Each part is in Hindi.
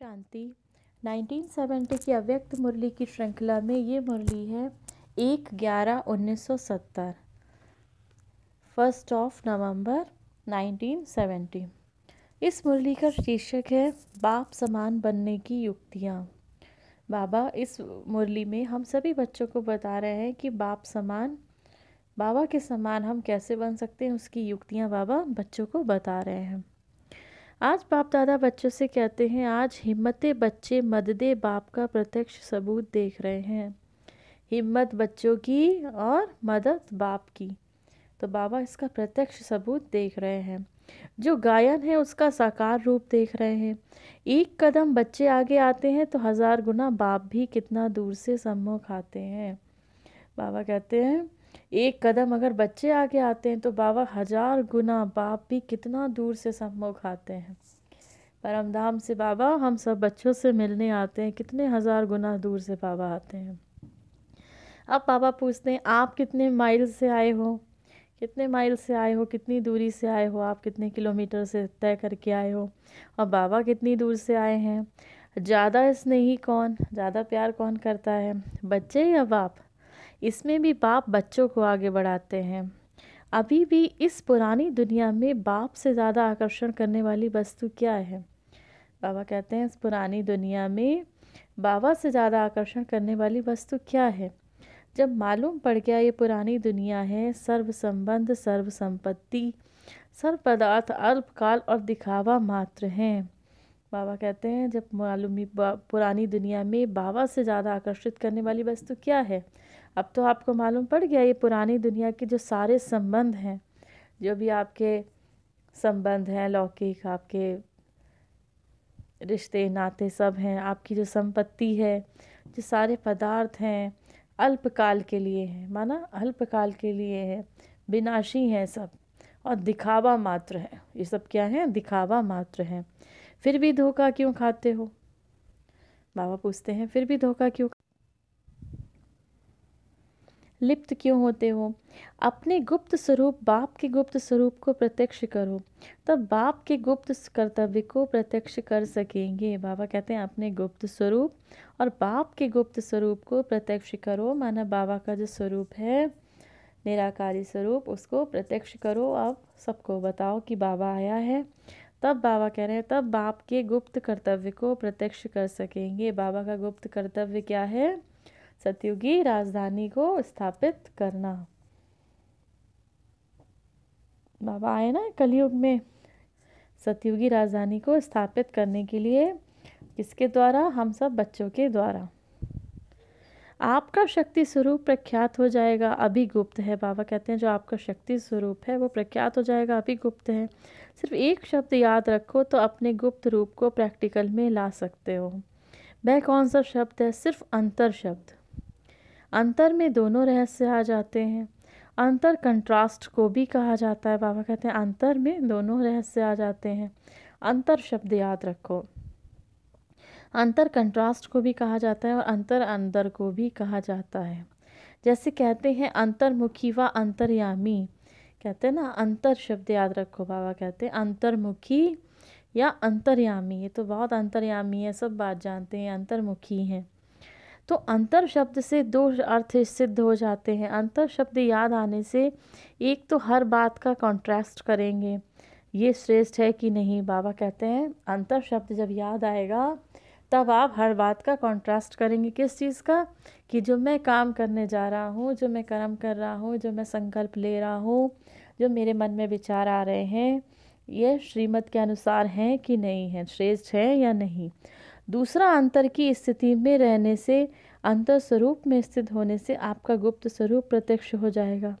शांति 1970 की अव्यक्त मुरली की श्रृंखला में ये मुरली है एक ग्यारह उन्नीस सौ सत्तर फर्स्ट ऑफ नवंबर 1970 इस मुरली का शीर्षक है बाप समान बनने की युक्तियाँ बाबा इस मुरली में हम सभी बच्चों को बता रहे हैं कि बाप समान बाबा के समान हम कैसे बन सकते हैं उसकी युक्तियाँ बाबा बच्चों को बता रहे हैं आज बाप दादा बच्चों से कहते हैं आज हिम्मतें बच्चे मददे बाप का प्रत्यक्ष सबूत देख रहे हैं हिम्मत बच्चों की और मदद बाप की तो बाबा इसका प्रत्यक्ष सबूत देख रहे हैं जो गायन है उसका साकार रूप देख रहे हैं एक कदम बच्चे आगे आते हैं तो हज़ार गुना बाप भी कितना दूर से सम्मुख आते हैं बाबा कहते हैं एक कदम अगर बच्चे आगे आते हैं तो बाबा हजार गुना बाप भी कितना दूर से सम्मुख आते हैं परमधाम से बाबा हम सब बच्चों से मिलने आते हैं कितने हज़ार गुना दूर से बाबा आते हैं अब बाबा पूछते हैं आप कितने माइल से आए हो कितने माइल से आए हो कितनी दूरी से आए हो आप कितने किलोमीटर से तय करके आए हो और बाबा कितनी दूर से आए हैं ज़्यादा स्नेही कौन ज़्यादा प्यार कौन करता है बच्चे या बाप इसमें भी बाप बच्चों को आगे बढ़ाते हैं अभी भी इस पुरानी दुनिया में बाप से ज़्यादा आकर्षण करने वाली वस्तु क्या है बाबा कहते हैं इस पुरानी दुनिया में बाबा से ज़्यादा आकर्षण करने वाली वस्तु क्या है जब मालूम पड़ गया ये पुरानी दुनिया है सर्व संबंध सर्व संपत्ति सर्व पदार्थ अल्पकाल और दिखावा मात्र हैं बाबा कहते हैं जब मालूम पुरानी दुनिया में बाबा से ज़्यादा आकर्षित करने वाली वस्तु क्या है अब तो आपको मालूम पड़ गया ये पुरानी दुनिया के जो सारे संबंध हैं जो भी आपके संबंध हैं लौकिक आपके रिश्ते नाते सब हैं आपकी जो संपत्ति है जो सारे पदार्थ हैं अल्पकाल के लिए हैं माना अल्पकाल के लिए है विनाशी हैं सब और दिखावा मात्र है ये सब क्या है दिखावा मात्र है फिर भी धोखा क्यों खाते हो बाबा पूछते हैं फिर भी धोखा क्यों लिप्त क्यों होते हो अपने गुप्त स्वरूप बाप के गुप्त स्वरूप को प्रत्यक्ष करो तब बाप के गुप्त कर्तव्य को प्रत्यक्ष कर सकेंगे बाबा कहते हैं अपने गुप्त स्वरूप और बाप के गुप्त स्वरूप को प्रत्यक्ष करो माना बाबा का जो स्वरूप है निराकारी स्वरूप उसको प्रत्यक्ष करो अब सबको बताओ कि बाबा आया है तब बाबा कह रहे हैं तब बाप के गुप्त कर्तव्य को प्रत्यक्ष कर सकेंगे बाबा का गुप्त कर्तव्य क्या है सतयुगी राजधानी को स्थापित करना बाबा आए ना कलयुग में सतयुगी राजधानी को स्थापित करने के लिए किसके द्वारा हम सब बच्चों के द्वारा आपका शक्ति स्वरूप प्रख्यात हो जाएगा अभी गुप्त है बाबा कहते हैं जो आपका शक्ति स्वरूप है वो प्रख्यात हो जाएगा अभी गुप्त है सिर्फ एक शब्द याद रखो तो अपने गुप्त रूप को प्रैक्टिकल में ला सकते हो वह कौन सा शब्द है सिर्फ अंतर शब्द अंतर में दोनों रहस्य आ जाते हैं अंतर कंट्रास्ट को भी कहा जाता है बाबा कहते हैं अंतर में दोनों रहस्य आ जाते हैं अंतर शब्द याद रखो अंतर कंट्रास्ट को भी कहा जाता है और अंतर अंदर को भी कहा जाता है जैसे कहते हैं अंतर्मुखी व अंतर्यामी कहते हैं ना अंतर शब्द याद रखो बाबा कहते हैं अंतर्मुखी या अंतर्यामी ये तो बहुत अंतर्यामी है सब बात जानते हैं अंतर्मुखी हैं तो अंतर शब्द से दो अर्थ सिद्ध हो जाते हैं अंतर शब्द याद आने से एक तो हर बात का कॉन्ट्रास्ट करेंगे ये श्रेष्ठ है कि नहीं बाबा कहते हैं अंतर शब्द जब याद आएगा तब आप हर बात का कॉन्ट्रास्ट करेंगे किस चीज़ का कि जो मैं काम करने जा रहा हूँ जो मैं कर्म कर रहा हूँ जो मैं संकल्प ले रहा हूँ जो मेरे मन में विचार आ रहे हैं यह श्रीमत के अनुसार हैं कि नहीं है श्रेष्ठ हैं या नहीं दूसरा अंतर की स्थिति में रहने से अंतर स्वरूप में स्थित होने से आपका गुप्त स्वरूप प्रत्यक्ष हो जाएगा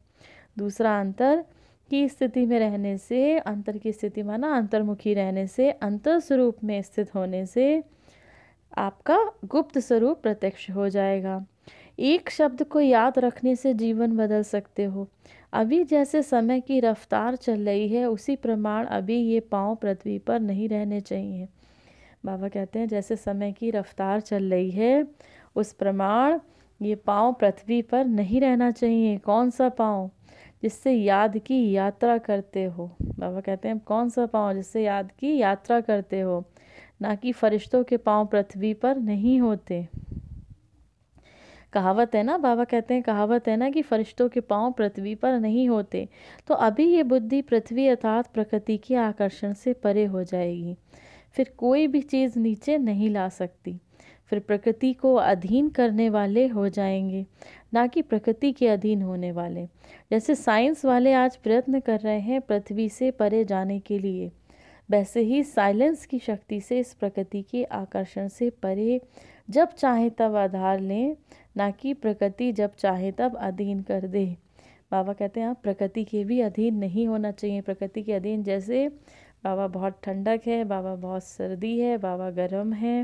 दूसरा अंतर की स्थिति में रहने से अंतर की स्थिति माना अंतर्मुखी रहने से अंतर स्वरूप में स्थित होने से आपका गुप्त स्वरूप प्रत्यक्ष हो जाएगा एक शब्द को याद रखने से जीवन बदल सकते हो अभी जैसे समय की रफ्तार चल रही है उसी प्रमाण अभी ये पाँव पृथ्वी पर नहीं रहने चाहिए बाबा कहते हैं जैसे समय की रफ्तार चल रही है उस प्रमाण ये पाँव पृथ्वी पर नहीं रहना चाहिए कौन सा पाँव जिससे याद की यात्रा करते हो बाबा कहते हैं कौन सा पाँव जिससे याद की यात्रा करते हो ना कि फरिश्तों के पाँव पृथ्वी पर नहीं होते कहावत है ना बाबा कहते हैं कहावत है ना कि फरिश्तों के पाँव पृथ्वी पर नहीं होते तो अभी ये बुद्धि पृथ्वी अर्थात प्रकृति के आकर्षण से परे हो जाएगी फिर कोई भी चीज़ नीचे नहीं ला सकती फिर प्रकृति को अधीन करने वाले हो जाएंगे ना कि प्रकृति के अधीन होने वाले जैसे साइंस वाले आज प्रयत्न कर रहे हैं पृथ्वी से परे जाने के लिए वैसे ही साइलेंस की शक्ति से इस प्रकृति के आकर्षण से परे जब चाहे तब आधार लें ना कि प्रकृति जब चाहे तब अधीन कर दे बाबा कहते हैं आप हाँ, प्रकृति के भी अधीन नहीं होना चाहिए प्रकृति के अधीन जैसे बाबा बहुत ठंडक है बाबा बहुत सर्दी है बाबा गर्म है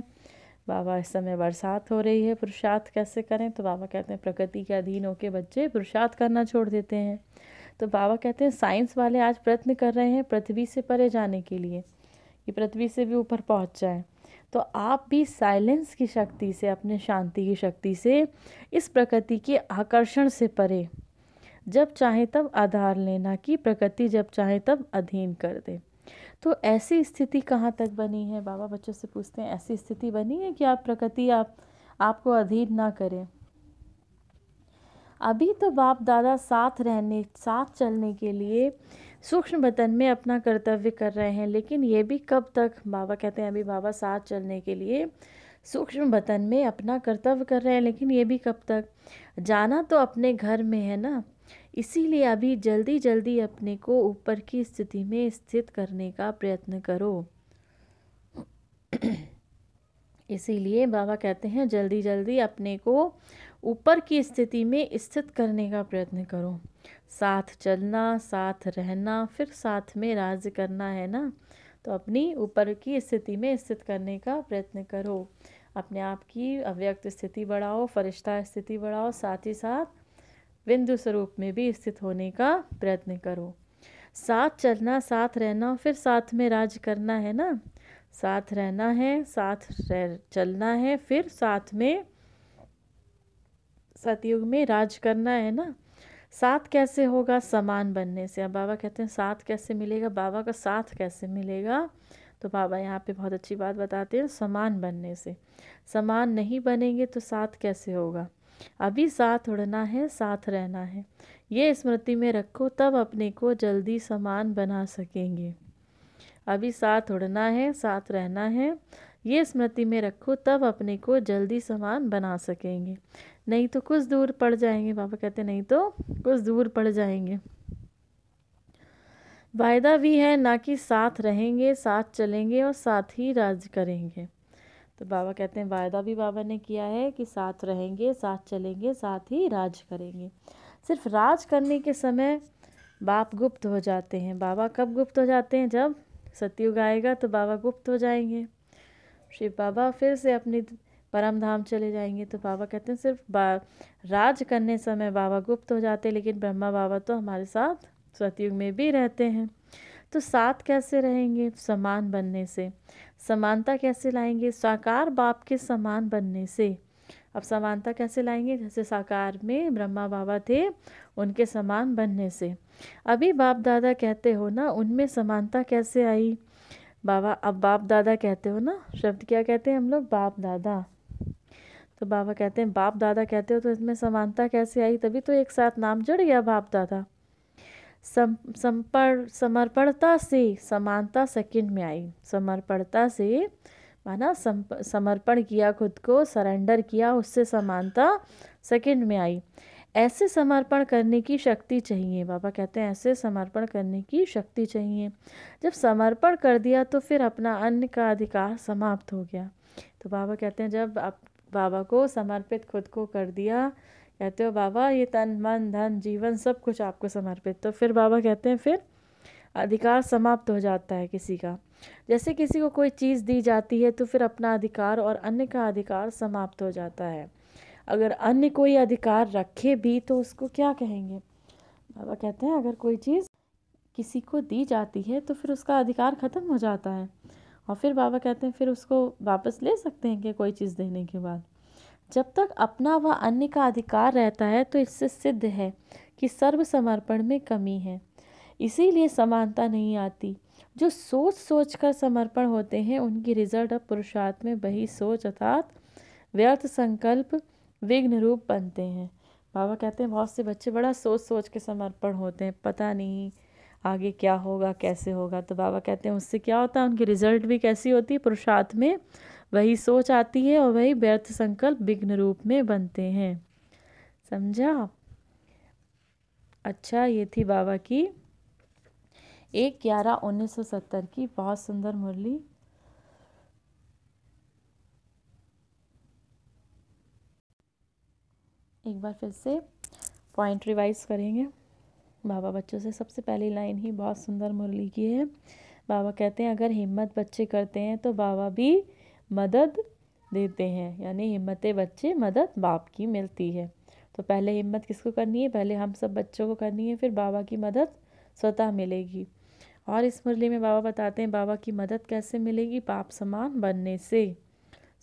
बाबा इस समय बरसात हो रही है पुरुषार्थ कैसे करें तो बाबा कहते हैं प्रकृति के अधीन होकर बच्चे पुरुषार्थ करना छोड़ देते हैं तो बाबा कहते हैं साइंस वाले आज प्रयत्न कर रहे हैं पृथ्वी से परे जाने के लिए कि पृथ्वी से भी ऊपर पहुंच जाए तो आप भी साइलेंस की शक्ति से अपने शांति की शक्ति से इस प्रकृति के आकर्षण से परे जब चाहे तब आधार लेना कि प्रकृति जब चाहे तब अधीन कर दे तो ऐसी स्थिति कहाँ तक बनी है बाबा बच्चों से पूछते हैं ऐसी स्थिति बनी है कि आप प्रकृति आप आपको अधीन ना करें अभी तो बाप दादा साथ रहने साथ चलने के लिए सूक्ष्म बतन में अपना कर्तव्य कर रहे हैं लेकिन ये भी कब तक बाबा कहते हैं अभी बाबा साथ चलने के लिए सूक्ष्म बतन में अपना कर्तव्य कर रहे हैं लेकिन ये भी कब तक जाना तो अपने घर में है ना इसीलिए अभी जल्दी जल्दी अपने को ऊपर की स्थिति में स्थित करने का प्रयत्न करो इसीलिए बाबा कहते हैं जल्दी जल्दी अपने को ऊपर की स्थिति में स्थित करने का प्रयत्न करो साथ चलना साथ रहना फिर साथ में राज करना है ना तो अपनी ऊपर की स्थिति में स्थित करने का प्रयत्न करो अपने आप की अव्यक्त स्थिति बढ़ाओ फरिश्ता स्थिति बढ़ाओ साथ ही साथ बिंदु स्वरूप में भी स्थित होने का प्रयत्न करो साथ चलना साथ रहना फिर साथ में राज करना है ना साथ रहना है साथ रह चलना है फिर साथ में सतयुग में राज करना है ना साथ कैसे होगा समान बनने से अब बाबा कहते हैं साथ कैसे मिलेगा बाबा का साथ कैसे मिलेगा तो बाबा यहाँ पे बहुत अच्छी बात बताते हैं समान बनने से समान नहीं बनेंगे तो साथ कैसे होगा अभी साथ उड़ना है साथ रहना है ये स्मृति में रखो तब अपने को जल्दी समान बना सकेंगे अभी साथ उड़ना है साथ रहना है ये स्मृति में रखो तब अपने को जल्दी समान बना सकेंगे नहीं तो कुछ दूर पड़ जाएंगे पापा कहते नहीं तो कुछ दूर पड़ जाएंगे वायदा भी है ना कि साथ रहेंगे साथ चलेंगे और साथ ही राज करेंगे तो बाबा कहते हैं वायदा भी बाबा ने किया है कि साथ रहेंगे साथ चलेंगे साथ ही राज करेंगे सिर्फ राज करने के समय बाप गुप्त हो जाते हैं बाबा कब गुप्त हो जाते हैं जब सतयुग आएगा तो बाबा गुप्त हो जाएंगे शिव बाबा फिर से अपनी परम धाम चले जाएंगे तो बाबा कहते हैं सिर्फ बा राज करने समय बाबा गुप्त हो जाते हैं लेकिन ब्रह्मा बाबा तो हमारे साथ सतयुग में भी रहते हैं तो साथ कैसे रहेंगे समान बनने से समानता कैसे लाएंगे साकार बाप के समान बनने से अब समानता कैसे लाएंगे जैसे साकार में ब्रह्मा बाबा थे उनके समान बनने से अभी बाप दादा कहते हो ना उनमें समानता कैसे आई बाबा अब बाप दादा कहते हो ना शब्द क्या कहते हैं हम लोग बाप दादा तो बाबा कहते हैं बाप दादा कहते हो तो इसमें समानता कैसे आई तभी तो एक साथ नाम जुड़ गया बाप दादा सम, समर्पणता से समानता सेकंड में आई समर्पणता से माना समर्पण किया खुद को सरेंडर किया उससे समानता सेकंड में आई ऐसे समर्पण करने की शक्ति चाहिए बाबा कहते हैं ऐसे समर्पण करने की शक्ति चाहिए जब समर्पण कर दिया तो फिर अपना अन्न का अधिकार समाप्त हो गया तो बाबा कहते हैं जब आप बाबा को समर्पित खुद को कर दिया कहते हो बाबा ये तन मन धन जीवन सब कुछ आपको समर्पित तो फिर बाबा कहते हैं फिर अधिकार समाप्त हो जाता है किसी का जैसे किसी को कोई चीज़ दी जाती है तो फिर अपना अधिकार और अन्य का अधिकार समाप्त हो जाता है अगर अन्य कोई अधिकार रखे भी तो उसको क्या कहेंगे बाबा कहते हैं अगर कोई चीज़ किसी को दी जाती है तो फिर उसका अधिकार ख़त्म हो जाता है और फिर बाबा कहते हैं फिर उसको वापस ले सकते हैं कि कोई चीज़ देने के बाद जब तक अपना व अन्य का अधिकार रहता है तो इससे सिद्ध है कि सर्वसमर्पण में कमी है इसीलिए समानता नहीं आती जो सोच सोच कर समर्पण होते हैं उनकी रिजल्ट अब पुरुषार्थ में वही सोच अर्थात व्यर्थ संकल्प विघ्न रूप बनते हैं बाबा कहते हैं बहुत से बच्चे बड़ा सोच सोच के समर्पण होते हैं पता नहीं आगे क्या होगा कैसे होगा तो बाबा कहते हैं उससे क्या होता है उनकी रिजल्ट भी कैसी होती है पुरुषार्थ में वही सोच आती है और वही व्यर्थ संकल्प विघ्न रूप में बनते हैं समझा अच्छा ये थी बाबा की एक ग्यारह उन्नीस सौ सत्तर की बहुत सुंदर मुरली एक बार फिर से पॉइंट रिवाइज करेंगे बाबा बच्चों से सबसे पहली लाइन ही बहुत सुंदर मुरली की है बाबा कहते हैं अगर हिम्मत बच्चे करते हैं तो बाबा भी मदद देते हैं यानी हिम्मत बच्चे मदद बाप की मिलती है तो पहले हिम्मत किसको करनी है पहले हम सब बच्चों को करनी है फिर बाबा की मदद स्वतः मिलेगी और इस मुरली में बाबा बताते हैं बाबा की मदद कैसे मिलेगी पाप समान बनने से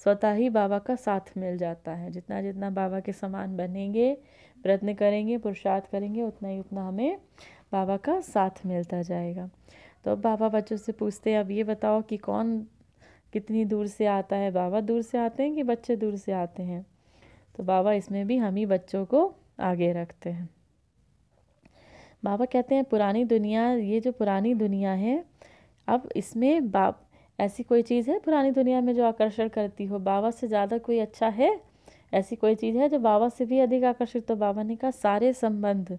स्वतः ही बाबा का साथ मिल जाता है जितना जितना बाबा के समान बनेंगे प्रयत्न करेंगे पुरुषार्थ करेंगे उतना ही उतना हमें बाबा का साथ मिलता जाएगा तो अब बाबा बच्चों से पूछते हैं अब ये बताओ कि कौन कितनी दूर से आता है बाबा दूर से आते हैं कि बच्चे दूर से आते हैं तो बाबा इसमें भी हम ही बच्चों को आगे रखते हैं बाबा कहते हैं पुरानी दुनिया ये जो पुरानी दुनिया है अब इसमें बाप ऐसी कोई चीज़ है पुरानी दुनिया में जो आकर्षण करती हो बाबा से ज़्यादा कोई अच्छा है ऐसी कोई चीज़ है जो बाबा से भी अधिक आकर्षित तो बाबा ने कहा सारे संबंध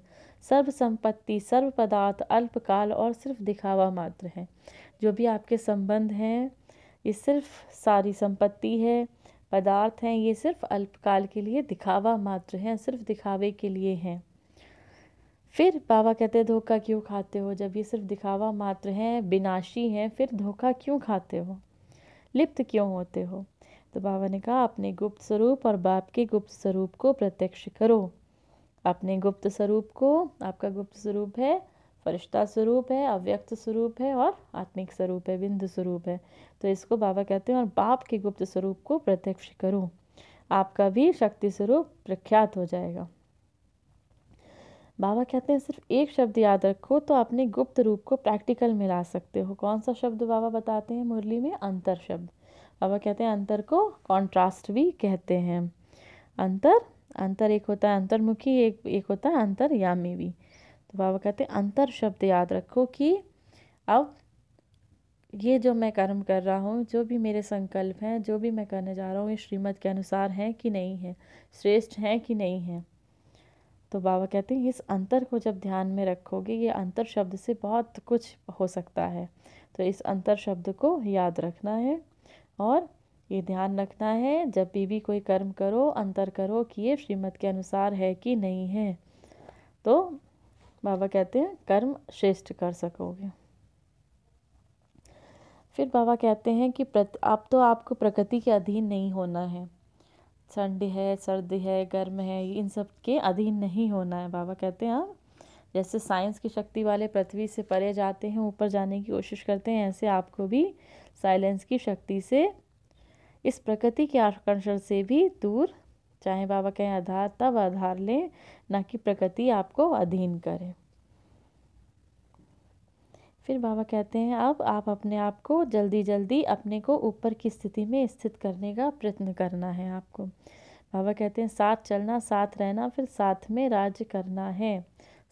सर्व संपत्ति सर्व पदार्थ अल्पकाल और सिर्फ दिखावा मात्र है जो भी आपके संबंध हैं ये सिर्फ सारी संपत्ति है पदार्थ हैं ये सिर्फ अल्पकाल के लिए दिखावा मात्र हैं सिर्फ दिखावे के लिए हैं फिर बाबा कहते हैं धोखा क्यों खाते हो जब ये सिर्फ दिखावा मात्र हैं विनाशी हैं फिर धोखा क्यों खाते हो लिप्त क्यों होते हो तो बाबा ने कहा अपने गुप्त स्वरूप और बाप के गुप्त स्वरूप को प्रत्यक्ष करो अपने गुप्त स्वरूप को आपका गुप्त स्वरूप है फरिश्ता स्वरूप है अव्यक्त स्वरूप है और आत्मिक स्वरूप है बिंदु स्वरूप है तो इसको बाबा कहते हैं और बाप के गुप्त स्वरूप को प्रत्यक्ष करूं आपका भी शक्ति स्वरूप प्रख्यात हो जाएगा बाबा कहते हैं सिर्फ एक शब्द याद रखो तो अपने गुप्त रूप को प्रैक्टिकल में ला सकते हो कौन सा शब्द बाबा बताते हैं मुरली में अंतर शब्द बाबा कहते हैं अंतर को कॉन्ट्रास्ट भी कहते हैं अंतर अंतर एक होता है अंतर्मुखी एक एक होता है अंतर्यामी भी तो बाबा कहते अंतर शब्द याद रखो कि अब ये जो मैं कर्म कर रहा हूँ जो भी मेरे संकल्प हैं जो भी मैं करने जा रहा हूँ ये श्रीमद के अनुसार हैं कि नहीं है श्रेष्ठ हैं कि नहीं है तो बाबा कहते हैं इस अंतर को जब ध्यान में रखोगे ये अंतर शब्द से बहुत कुछ हो सकता है तो इस अंतर शब्द को याद रखना है और ये ध्यान रखना है जब भी भी कोई कर्म करो अंतर करो कि ये श्रीमत के अनुसार है कि नहीं है तो बाबा कहते हैं कर्म श्रेष्ठ कर सकोगे फिर बाबा कहते हैं कि प्रत आप तो आपको प्रकृति के अधीन नहीं होना है ठंड है सर्द है गर्म है इन सब के अधीन नहीं होना है बाबा कहते हैं आप हाँ, जैसे साइंस की शक्ति वाले पृथ्वी से परे जाते हैं ऊपर जाने की कोशिश करते हैं ऐसे आपको भी साइलेंस की शक्ति से इस प्रकृति के आकर्षण से भी दूर चाहे बाबा कहें आधार तब आधार लें ना कि प्रकृति आपको अधीन करे फिर बाबा कहते हैं अब आप अपने आप को जल्दी जल्दी अपने को ऊपर की स्थिति में स्थित करने का प्रयत्न करना है आपको बाबा कहते हैं साथ चलना साथ रहना फिर साथ में राज करना है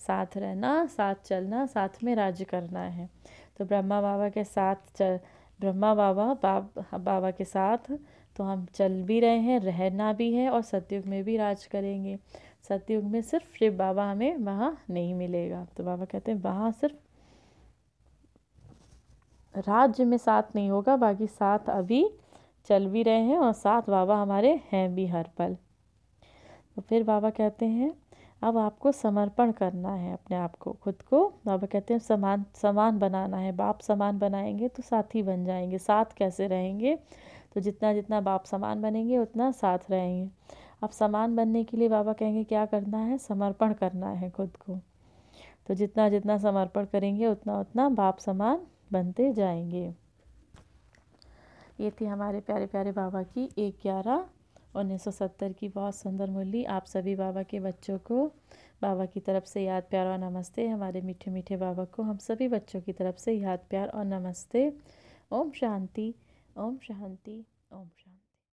साथ रहना साथ चलना साथ में राज करना है तो ब्रह्मा बाबा के साथ चल ब्रह्मा बाबा बाब बाबा के साथ तो हम चल भी रहे हैं रहना भी है और सतयुग में भी राज करेंगे सतयुग में सिर्फ शिव बाबा हमें वहाँ नहीं मिलेगा तो बाबा कहते हैं वहाँ सिर्फ राज्य में साथ नहीं होगा बाकी साथ अभी चल भी रहे हैं और साथ बाबा हमारे हैं भी हर पल तो फिर बाबा कहते हैं अब आपको समर्पण करना है अपने आप को खुद को बाबा कहते हैं समान समान बनाना है बाप समान बनाएंगे तो साथी बन जाएंगे साथ कैसे रहेंगे तो जितना जितना बाप समान बनेंगे उतना साथ रहेंगे अब समान बनने के लिए बाबा कहेंगे क्या करना है समर्पण करना है खुद को तो जितना जितना समर्पण करेंगे उतना उतना बाप समान बनते जाएंगे ये थी हमारे प्यारे प्यारे बाबा की एक ग्यारह उन्नीस सौ सत्तर की बहुत सुंदर मूल्य आप सभी बाबा के बच्चों को बाबा की तरफ से याद प्यार और नमस्ते हमारे मीठे मीठे बाबा को हम सभी बच्चों की तरफ से याद प्यार और नमस्ते ओम शांति ओम शांति ओम